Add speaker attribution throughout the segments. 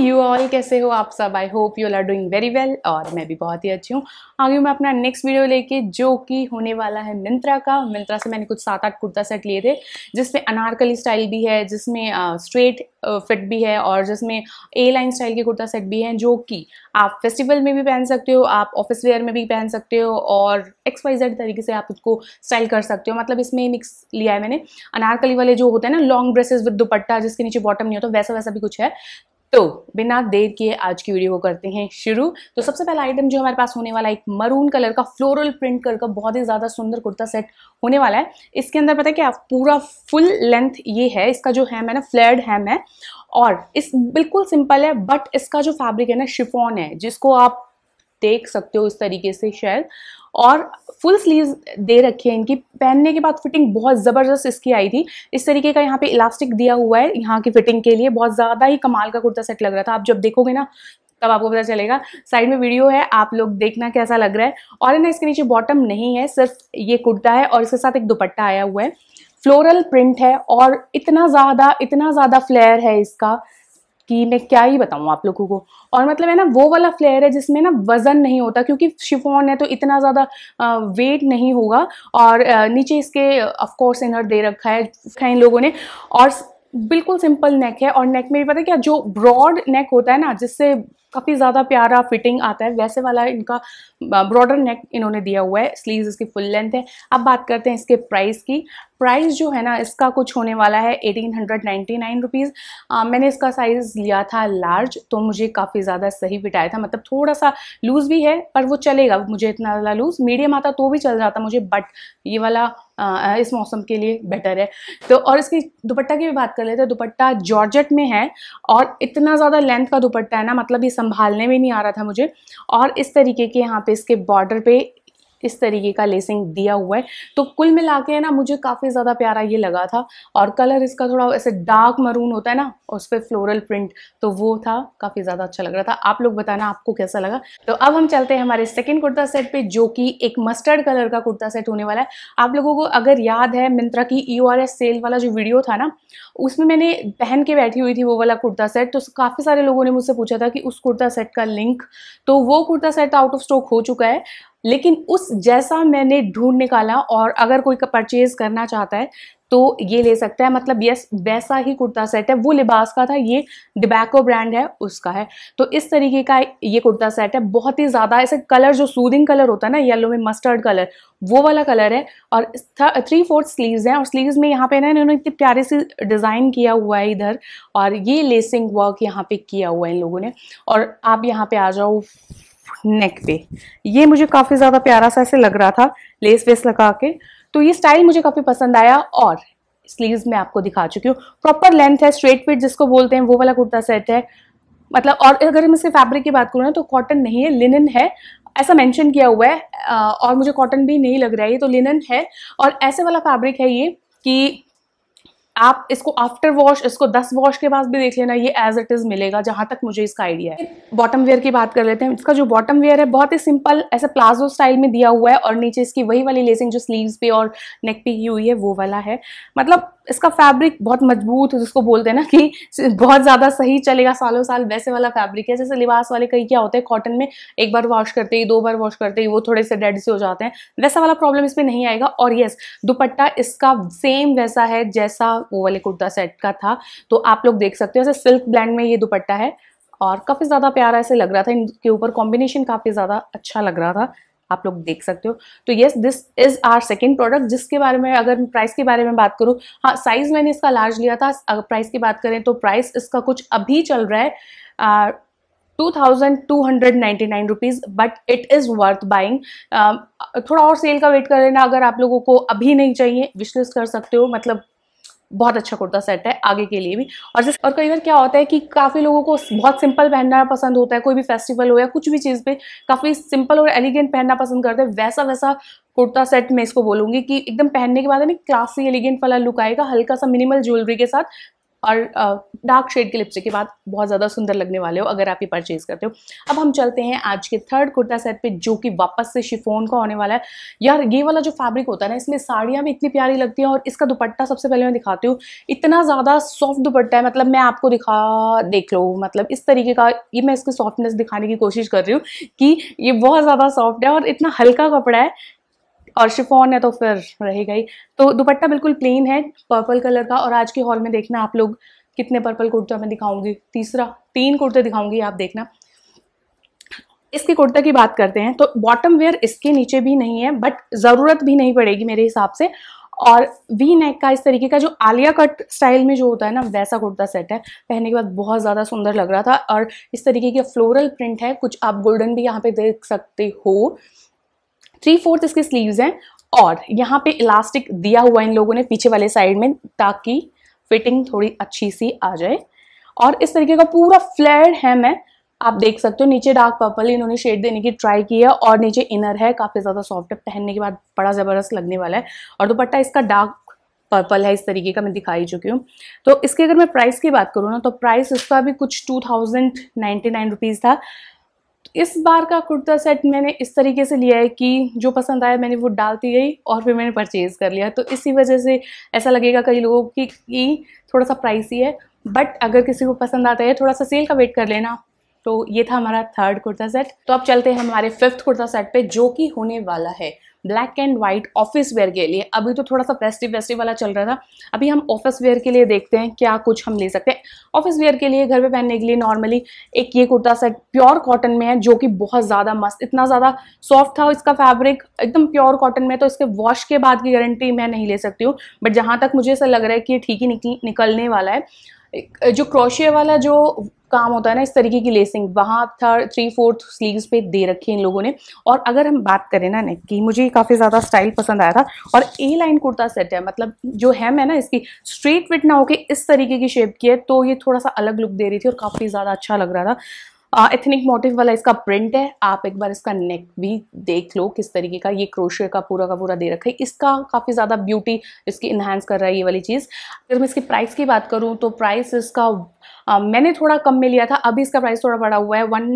Speaker 1: you all कैसे हो आप सब I hope you are doing very well और मैं भी बहुत ही अच्छी हूँ आगे मैं अपना नेक्स्ट वीडियो लेके जो कि होने वाला है मिंत्रा का मिंत्रा से मैंने कुछ सात आठ कुर्ता सेट लिए थे जिसमें अनारकली स्टाइल भी है जिसमें स्ट्रेट फिट भी है और जिसमें ए लाइन स्टाइल के कुर्ता सेट भी हैं जो कि आप फेस्टिवल में भी पहन सकते हो आप ऑफिस वेयर में भी पहन सकते हो और एक्स वाई जेड तरीके से आप उसको स्टाइल कर सकते हो मतलब इसमें मिक्स लिया है मैंने अनारकली वाले जो होते हैं ना लॉन्ग ड्रेसेस विद दुपट्टा जिसके नीचे बॉटम नहीं होता वैसा वैसा भी कुछ है तो बिना देर किए आज की वीडियो को करते हैं शुरू तो सबसे पहला आइटम जो हमारे पास होने वाला है एक मरून कलर का फ्लोरल प्रिंट कलर का बहुत ही ज़्यादा सुंदर कुर्ता सेट होने वाला है इसके अंदर पता है क्या पूरा फुल लेंथ ये है इसका जो हैम है ना फ्लेयर्ड हैम है और इस बिल्कुल सिंपल है बट इसका जो फैब्रिक है ना शिफोन है जिसको आप देख सकते हो इस तरीके से शायद और फुल स्लीव्स दे रखी है इनकी पहनने के बाद फिटिंग बहुत ज़बरदस्त इसकी आई थी इस तरीके का यहाँ पे इलास्टिक दिया हुआ है यहाँ की फिटिंग के लिए बहुत ज़्यादा ही कमाल का कुर्ता सेट लग रहा था आप जब देखोगे ना तब आपको पता चलेगा साइड में वीडियो है आप लोग देखना कैसा लग रहा है और ना इसके नीचे बॉटम नहीं है सिर्फ ये कुर्ता है और इसके साथ एक दुपट्टा आया हुआ है फ्लोरल प्रिंट है और इतना ज़्यादा इतना ज़्यादा फ्लेयर है इसका कि मैं क्या ही बताऊँ आप लोगों को और मतलब है ना वो वाला फ्लेयर है जिसमें ना वज़न नहीं होता क्योंकि शिफोन है तो इतना ज़्यादा वेट नहीं होगा और नीचे इसके ऑफकोर्स इनर दे रखा है इन लोगों ने और बिल्कुल सिंपल नेक है और नेक में भी पता है क्या जो ब्रॉड नेक होता है ना जिससे काफ़ी ज़्यादा प्यारा फिटिंग आता है वैसे वाला इनका ब्रॉडर नेक इन्होंने दिया हुआ है स्लीव्स इसकी फुल लेंथ है अब बात करते हैं इसके प्राइस की प्राइस जो है ना इसका कुछ होने वाला है eighteen hundred ninety nine rupees मैंने इसका साइज़ लिया था लार्ज तो मुझे काफ़ी ज़्यादा सही फिट आया था मतलब थोड़ा सा लूज़ भी है पर वो चलेगा मुझे इतना ज़्यादा लूज़ मीडियम आता तो भी चल जाता मुझे बट ये वाला आ, इस मौसम के लिए बेटर है तो और इसकी दुपट्टा की भी बात कर लेते हैं दुपट्टा जॉर्जट में है और इतना ज़्यादा लेंथ का दुपट्टा है ना मतलब इस संभालने में नहीं आ रहा था मुझे और इस तरीके के यहाँ पे इसके बॉर्डर पे इस तरीके का लेसिंग दिया हुआ है तो कुल मिला के है ना मुझे काफ़ी ज़्यादा प्यारा ये लगा था और कलर इसका थोड़ा ऐसे डार्क मरून होता है ना उस पर फ्लोरल प्रिंट तो वो था काफ़ी ज़्यादा अच्छा लग रहा था आप लोग बताना आपको कैसा लगा तो अब हम चलते हैं हमारे सेकेंड कुर्ता सेट पर जो कि एक मस्टर्ड कलर का कुर्ता सेट होने वाला है आप लोगों को अगर याद है मिंत्रा की ई e सेल वाला जो वीडियो था ना उसमें मैंने पहन के बैठी हुई थी वो वाला कुर्ता सेट तो काफ़ी सारे लोगों ने मुझसे पूछा था कि उस कुर्ता सेट का लिंक तो वो kurta set out of stock हो चुका है लेकिन उस जैसा मैंने ढूंढ निकाला और अगर कोई परचेज़ करना चाहता है तो ये ले सकता है मतलब यस वैसा ही कुर्ता सेट है वो लिबास का था ये डिबैको ब्रांड है उसका है तो इस तरीके का ये कुर्ता सेट है बहुत ही ज़्यादा ऐसे कलर जो सूदिंग कलर होता है ना येलो में मस्टर्ड कलर वो वाला कलर है और थ्री फोर्थ स्लीव्स हैं और स्लीव्स में यहाँ पे ना इन्होंने इतनी प्यारे से डिज़ाइन किया हुआ है इधर और ये लेसिंग वर्क यहाँ पे किया हुआ है इन लोगों ने और आप यहाँ पे आ जाओ नेक पे ये मुझे काफ़ी ज़्यादा प्यारा सा ऐसे लग रहा था लेस वेस लगा के तो ये स्टाइल मुझे काफ़ी पसंद आया और स्लीव्स में आपको दिखा चुकी हूँ प्रॉपर लेंथ है स्ट्रेट फिट जिसको बोलते हैं वो वाला कुर्ता सेट है मतलब और अगर मैं इसके फैब्रिक की बात करूँ ना तो कॉटन नहीं है लिनन है ऐसा मेंशन किया हुआ है और मुझे कॉटन भी नहीं लग रहा है ये तो लिनन है और ऐसे वाला फैब्रिक है ये कि आप इसको आफ्टर वॉश इसको दस वॉश के बाद भी देख लेना ये एज इट इज़ मिलेगा जहाँ तक मुझे इसका आइडिया है बॉटम वेयर की बात कर लेते हैं इसका जो बॉटम वेयर है बहुत ही सिंपल ऐसे प्लाजो स्टाइल में दिया हुआ है और नीचे इसकी वही वाली लेसिंग जो स्लीव्स पे और नेक पे की हुई है वो वाला है मतलब इसका फैब्रिक बहुत मजबूत जिसको बोलते हैं ना कि बहुत ज़्यादा सही चलेगा सालों साल वैसे वाला फैब्रिक है जैसे लिबास वाले कई क्या होते हैं कॉटन में एक बार वॉश करते ही दो बार वॉश करते ही वो थोड़े से डेड से हो जाते हैं वैसा वाला प्रॉब्लम इसमें नहीं आएगा और येस दुपट्टा इसका सेम वैसा है जैसा वो वाले कुर्ता सेट का था तो आप लोग देख सकते हो ऐसे सिल्क ब्लैंड में ये दुपट्टा है और काफ़ी ज़्यादा प्यारा ऐसे लग रहा था इनके ऊपर कॉम्बिनेशन काफ़ी ज़्यादा अच्छा लग रहा था आप लोग देख सकते हो तो yes this is our second product जिसके बारे में अगर प्राइस के बारे में बात करूँ हाँ साइज़ मैंने इसका लार्ज लिया था अगर प्राइस की बात करें तो प्राइस इसका कुछ अभी चल रहा है two thousand two hundred ninety nine rupees but it is worth buying थोड़ा और सेल का वेट कर लेना अगर आप लोगों को अभी नहीं चाहिए विशलिस्ट कर सकते हो मतलब बहुत अच्छा कुर्ता सेट है आगे के लिए भी और जैसे और कई बार क्या होता है कि काफ़ी लोगों को बहुत सिंपल पहनना पसंद होता है कोई भी फेस्टिवल हो या कुछ भी चीज़ पे काफ़ी सिंपल और एलिगेंट पहनना पसंद करते हैं वैसा वैसा कुर्ता सेट मैं इसको बोलूंगी कि एकदम पहनने के बाद ना क्लासी एलिगेंट वाला लुक आएगा हल्का सा मिनिमल ज्वेलरी के साथ और डार्क शेड के लिपस्टिक के बाद बहुत ज़्यादा सुंदर लगने वाले हो अगर आप ये परचेज़ करते हो अब हम चलते हैं आज के थर्ड कुर्ता सेट पे जो कि वापस से शिफोन का होने वाला है यार ये वाला जो फैब्रिक होता है ना इसमें साड़ियाँ भी इतनी प्यारी लगती हैं और इसका दुपट्टा सबसे पहले मैं दिखाती हूँ इतना ज़्यादा सॉफ्ट दुपट्टा है मतलब मैं आपको दिखा देख लो मतलब इस तरीके का ये मैं इसकी सॉफ्टनेस दिखाने की कोशिश कर रही हूँ कि ये बहुत ज़्यादा सॉफ्ट है और इतना हल्का कपड़ा है और शिफॉन है तो फिर रहेगा ही तो दुपट्टा बिल्कुल प्लेन है पर्पल कलर का और आज के हॉल में देखना आप लोग कितने पर्पल कुर्ता मैं दिखाऊंगी तीसरा तीन कुर्ते दिखाऊंगी आप देखना इसके कुर्ता की बात करते हैं तो बॉटम वेयर इसके नीचे भी नहीं है बट ज़रूरत भी नहीं पड़ेगी मेरे हिसाब से और वी नेक का इस तरीके का जो आलिया कट स्टाइल में जो होता है ना वैसा कुर्ता सेट है पहनने के बाद बहुत ज़्यादा सुंदर लग रहा था और इस तरीके की फ्लोरल प्रिंट है कुछ आप गोल्डन भी यहाँ पे देख सकते हो थ्री फोर्थ इसके स्लीव्स हैं और यहाँ पे इलास्टिक दिया हुआ इन लोगों ने पीछे वाले साइड में ताकि फिटिंग थोड़ी अच्छी सी आ जाए और इस तरीके का पूरा फ्लेयर है मैं आप देख सकते हो नीचे डार्क पर्पल इन्होंने शेड देने की ट्राई की है और नीचे इनर है काफ़ी ज़्यादा सॉफ्ट है पहनने के बाद बड़ा ज़बरदस्त लगने वाला है और दुपट्टा इसका डार्क पर्पल है इस तरीके का मैं दिखाई चुकी हूँ तो इसके अगर मैं प्राइस की बात करूँ ना तो प्राइस इसका भी कुछ two thousand ninety nine rupees था इस बार का कुर्ता सेट मैंने इस तरीके से लिया है कि जो पसंद आया मैंने वो डालती गई और फिर मैंने परचेज़ कर लिया तो इसी वजह से ऐसा लगेगा कई लोगों की कि थोड़ा सा प्राइसी है बट अगर किसी को पसंद आता है थोड़ा सा सेल का वेट कर लेना तो ये था हमारा थर्ड कुर्ता सेट तो अब चलते हैं हमारे फिफ्थ कुर्ता सेट पे जो कि होने वाला है black and white office wear के लिए अभी तो थोड़ा सा फेस्टिव फेस्टिव वाला चल रहा था अभी हम ऑफिस वेयर के लिए देखते हैं क्या कुछ हम ले सकते हैं ऑफिस वेयर के लिए घर पे पहनने के लिए नॉर्मली एक ये कुर्ता सेट प्योर कॉटन में है जो कि बहुत ज़्यादा मस्त इतना ज़्यादा सॉफ्ट था इसका फैब्रिक एकदम प्योर कॉटन में तो इसके वॉश के बाद की गारंटी मैं नहीं ले सकती हूँ बट जहाँ तक मुझे ऐसा लग रहा है कि ये ठीक ही निकलने वाला है जो क्रोशे वाला जो काम होता है ना इस तरीके की लेसिंग वहाँ थर्ड थ्री फोर्थ स्लीव्स पे दे रखी इन लोगों ने और अगर हम बात करें ना नेक की मुझे काफ़ी ज़्यादा स्टाइल पसंद आया था और ए लाइन कुर्ता सेट है मतलब जो है है ना इसकी स्ट्रेट फिट ना होके इस तरीके की शेप की है तो ये थोड़ा सा अलग लुक दे रही थी और काफ़ी ज़्यादा अच्छा लग रहा था एथनिक मोटिव वाला इसका प्रिंट है आप एक बार इसका नेक भी देख लो किस तरीके का ये क्रोशे का पूरा का पूरा दे रखा है इसका काफ़ी ज़्यादा ब्यूटी इसकी इन्हांस कर रहा है ये वाली चीज़ अगर मैं इसकी प्राइस की बात करूँ तो प्राइस इसका आ, मैंने थोड़ा कम में लिया था अभी इसका प्राइस थोड़ा बढ़ा हुआ है one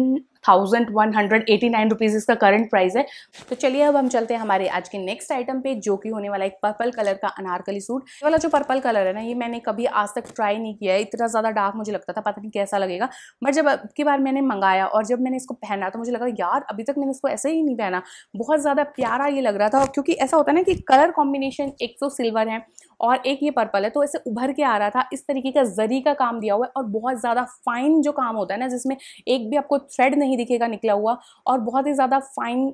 Speaker 1: thousand one hundred eighty nine rupees इसका करंट प्राइस है तो चलिए अब हम चलते हैं हमारे आज के नेक्स्ट आइटम पे जो कि होने वाला एक पर्पल कलर का अनारकली सूट ये वाला जो पर्पल कलर है ना ये मैंने कभी आज तक ट्राई नहीं किया है इतना ज़्यादा डार्क मुझे लगता था पता नहीं कैसा लगेगा बट जब अब की बार मैंने मंगाया और जब मैंने इसको पहना तो मुझे लगा यार अभी तक मैंने इसको ऐसे ही नहीं पहना बहुत ज़्यादा प्यारा ये लग रहा था क्योंकि ऐसा होता है ना कि कलर कॉम्बिनेशन एक तो सिल्वर है और एक ये पर्पल है तो ऐसे उभर के आ रहा था इस तरीके का जरी का काम दिया हुआ है और बहुत ज़्यादा फाइन जो काम होता है ना जिसमें एक भी आपको थ्रेड नहीं दिखेगा निकला हुआ और बहुत ही ज़्यादा फाइन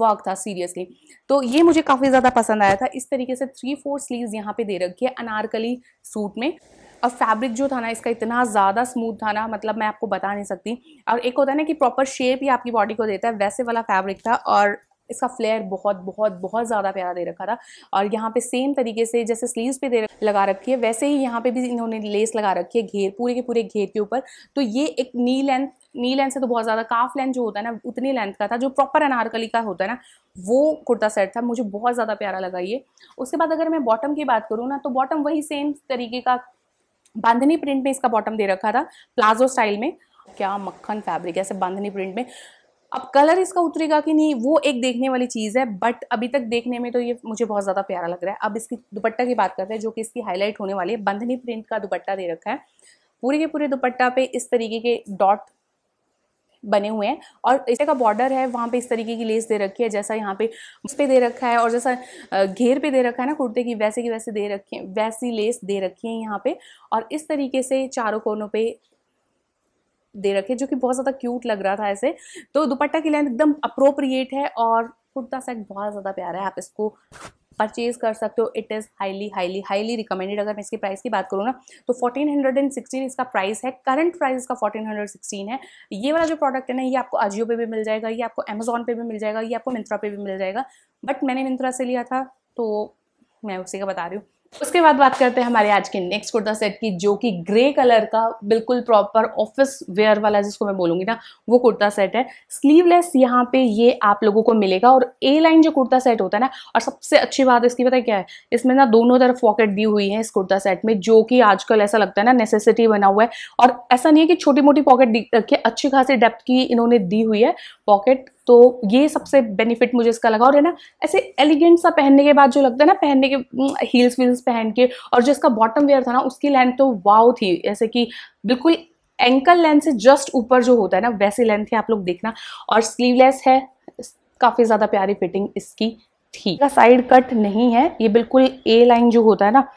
Speaker 1: वर्क था सीरियसली तो ये मुझे काफ़ी ज़्यादा पसंद आया था इस तरीके से थ्री फोर स्लीव्स यहाँ पे दे रखी है अनारकली सूट में और फैब्रिक जो था ना इसका इतना ज़्यादा स्मूथ था ना मतलब मैं आपको बता नहीं सकती और एक होता है ना कि प्रॉपर शेप ही आपकी बॉडी को देता है वैसे वाला फैब्रिक था और इसका फ्लेयर बहुत बहुत बहुत ज़्यादा प्यारा दे रखा था और यहाँ पे सेम तरीके से जैसे स्लीव्स पे दे लगा रखी है वैसे ही यहाँ पे भी इन्होंने लेस लगा रखी है घेर पूरे के पूरे घेर के ऊपर तो ये एक नी लेंथ नी लेंथ से तो बहुत ज़्यादा काफ लेंथ जो होता है ना उतनी लेंथ का था जो प्रॉपर अनारकली का होता है ना वो कुर्ता सेट था मुझे बहुत ज़्यादा प्यारा लगा ये उसके बाद अगर मैं बॉटम की बात करूँ ना तो बॉटम वही सेम तरीके का बांधनी प्रिंट में इसका बॉटम दे रखा था प्लाजो स्टाइल में क्या मक्खन फैब्रिक ऐसे बांधनी प्रिंट में अब कलर इसका उतरेगा कि नहीं वो एक देखने वाली चीज़ है बट अभी तक देखने में तो ये मुझे बहुत ज़्यादा प्यारा लग रहा है अब इसकी दुपट्टा की बात करते हैं जो कि इसकी हाईलाइट होने वाली है बंधनी प्रिंट का दुपट्टा दे रखा है पूरे के पूरे दुपट्टा पे इस तरीके के डॉट बने हुए हैं और इसे का बॉर्डर है वहाँ पे इस तरीके की लेस दे रखी है जैसा यहाँ पे उस पर दे रखा है और जैसा घेर पे दे रखा है ना कुर्ते की वैसे की वैसे दे रखी है वैसी लेस दे रखी है यहाँ पे और इस तरीके से चारों कोनों पे दे रखे जो कि बहुत ज़्यादा क्यूट लग रहा था ऐसे तो दुपट्टा की लेंथ एकदम अप्रोप्रिएट है और कुर्ता सेट बहुत ज़्यादा प्यारा है आप इसको परचेज कर सकते हो it is highly highly highly recommended अगर मैं इसकी प्राइस की बात करूँ ना तो फोर्टीन हंड्रेड एंड सिक्सटीन इसका प्राइस है करंट प्राइस इसका फोर्टीन हंड्रेड है ये वाला जो प्रोडक्ट है ना ये आपको अजियो पे भी मिल जाएगा ये आपको अमेजोन पे भी मिल जाएगा ये आपको मिंत्रा पे भी मिल जाएगा बट मैंने मिंत्रा से लिया था तो मैं उसी का बता रही हूँ उसके बाद बात करते हैं हमारे आज के नेक्स्ट कुर्ता सेट की जो कि ग्रे कलर का बिल्कुल प्रॉपर ऑफिस वेयर वाला जिसको मैं बोलूंगी ना वो कुर्ता सेट है स्लीवलेस यहाँ पे ये आप लोगों को मिलेगा और ए लाइन जो कुर्ता सेट होता है ना और सबसे अच्छी बात इसकी पता क्या है इसमें ना दोनों तरफ पॉकेट दी हुई है इस कुर्ता सेट में जो कि आजकल ऐसा लगता है ना नेसेसिटी बना हुआ है और ऐसा नहीं है कि छोटी मोटी पॉकेट रखी अच्छी खासी डेप्थ की इन्होंने दी हुई है पॉकेट तो ये सबसे बेनिफिट मुझे इसका लगा और है ना ऐसे एलिगेंट सा पहनने के बाद जो लगता है ना पहनने के हील्स वील्स पहन के और जो इसका बॉटम वेयर था ना उसकी लेंथ तो वाव थी ऐसे कि बिल्कुल एंकल लेंथ से जस्ट ऊपर जो होता है ना वैसी लेंथ है आप लोग देखना और स्लीवलेस है काफ़ी ज़्यादा प्यारी फिटिंग इसकी थी साइड कट नहीं है ये बिल्कुल ए लाइन जो होता है ना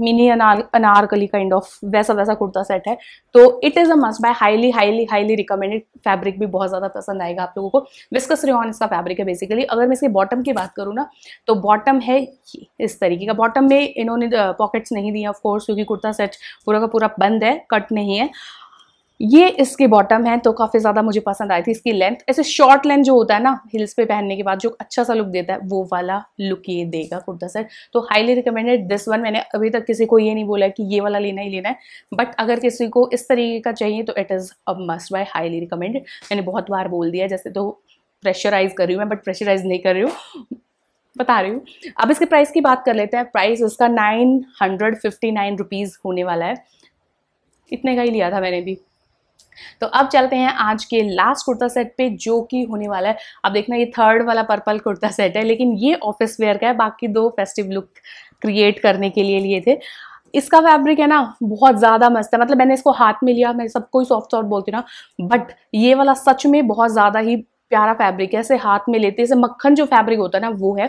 Speaker 1: मिनी अनार अनारकली काइंड ऑफ वैसा वैसा कुर्ता सेट है तो it is a must buy highly highly highly recommended fabric भी बहुत ज़्यादा पसंद आएगा आप लोगों को विस्कस रिहॉन इसका फैब्रिक है बेसिकली अगर मैं इसके बॉटम की बात करूँ ना तो बॉटम है इस तरीके का बॉटम में इन्होंने पॉकेट्स नहीं दिए ऑफकोर्स क्योंकि कुर्ता सेट पूरा का पूरा बंद है कट नहीं है ये इसकी बॉटम है तो काफ़ी ज़्यादा मुझे पसंद आई थी इसकी लेंथ ऐसे शॉर्ट लेंथ जो होता है ना हिल्स पे पहनने के बाद जो अच्छा सा लुक देता है वो वाला लुक ये देगा कुर्ता सेट तो हाईली रिकमेंडेड दिस वन मैंने अभी तक किसी को ये नहीं बोला कि ये वाला लेना ही लेना है बट अगर किसी को इस तरीके का चाहिए तो it is a must buy highly recommended मैंने बहुत बार बोल दिया जैसे तो प्रेशराइज कर रही हूँ मैं बट प्रेशराइज नहीं कर रही हूँ बता रही हूँ अब इसके प्राइस की बात कर लेते हैं प्राइस इसका nine hundred fifty nine rupees होने वाला है इतने का ही लिया था मैंने भी तो अब चलते हैं आज के लास्ट कुर्ता सेट पे जो कि होने वाला है अब देखना ये थर्ड वाला पर्पल कुर्ता सेट है लेकिन ये ऑफिस वेयर का है बाकी दो फेस्टिव लुक क्रिएट करने के लिए लिए थे इसका फैब्रिक है ना बहुत ज़्यादा मस्त है मतलब मैंने इसको हाथ में लिया मैं सबको ही सॉफ्ट सॉफ्ट बोलती ना बट ये वाला सच में बहुत ज़्यादा ही प्यारा फैब्रिक है ऐसे हाथ में लेते ऐसे मक्खन जो फैब्रिक होता है ना वो है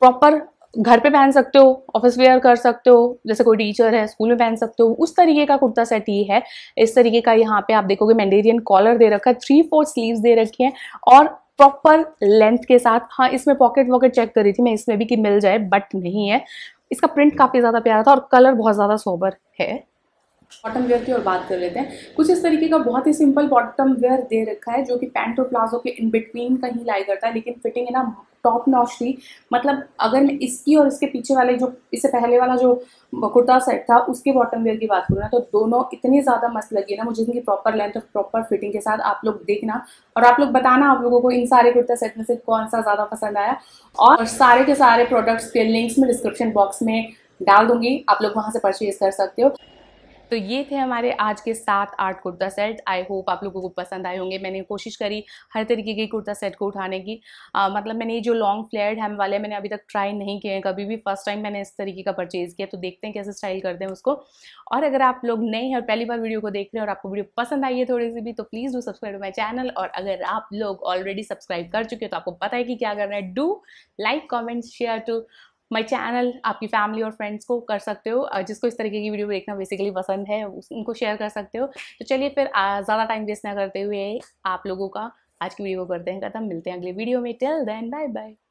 Speaker 1: प्रॉपर घर पे पहन सकते हो ऑफिस वेयर कर सकते हो जैसे कोई टीचर है स्कूल में पहन सकते हो उस तरीके का कुर्ता सेट ये है इस तरीके का यहाँ पे आप देखोगे मैंडेरियन कॉलर दे रखा है थ्री फोर स्लीव्स दे रखी हैं और प्रॉपर लेंथ के साथ हाँ इसमें पॉकेट वॉकेट चेक कर रही थी मैं इसमें भी कि मिल जाए बट नहीं है इसका प्रिंट काफ़ी ज़्यादा प्यारा था और कलर बहुत ज़्यादा सोबर है बॉटम वेयर की और बात कर लेते हैं कुछ इस तरीके का बहुत ही सिंपल बॉटम वेयर दे रखा है जो कि पैंट और प्लाजो के इन बिटवीन का ही लाई करता है लेकिन फिटिंग है ना टॉप नॉश थी मतलब अगर मैं इसकी और इसके पीछे वाले जो इससे पहले वाला जो कुर्ता सेट था उसके बॉटम वेयर की बात करूँ ना तो दोनों इतने ज़्यादा मस्त लगी ना मुझे इनकी प्रॉपर लेंथ और प्रॉपर फिटिंग के साथ आप लोग देखना और आप लोग बताना आप लोगों को इन सारे कुर्ता सेट में से कौन सा ज़्यादा पसंद आया और सारे के सारे प्रोडक्ट्स के लिंक्स में डिस्क्रिप्शन बॉक्स में डाल दूंगी आप लोग वहाँ से परचेज कर सकते हो तो ये थे हमारे आज के सात आठ कुर्ता सेट आई होप आप लोगों को पसंद आए होंगे मैंने कोशिश करी हर तरीके के कुर्ता सेट को उठाने की आ, मतलब मैंने ये जो लॉन्ग फ्लेयर्ड हैम वाले मैंने अभी तक ट्राई नहीं किए हैं कभी भी फर्स्ट टाइम मैंने इस तरीके का परचेज़ किया तो देखते हैं कैसे स्टाइल करते हैं उसको और अगर आप लोग नए हैं और पहली बार वीडियो को देख रहे हैं और आपको वीडियो पसंद आई है थोड़ी सी भी तो please do subscribe my channel और अगर आप लोग ऑलरेडी सब्सक्राइब कर चुके हो तो आपको पता है कि क्या करना है do like comment share to my channel आपकी फैमिली और फ्रेंड्स को कर सकते हो जिसको इस तरीके की वीडियो देखना बेसिकली पसंद है उनको शेयर कर सकते हो तो चलिए फिर ज़्यादा टाइम वेस्ट ना करते हुए आप लोगों का आज की वीडियो को करते हैं खत्म मिलते हैं अगले वीडियो में टेल देन बाय बाय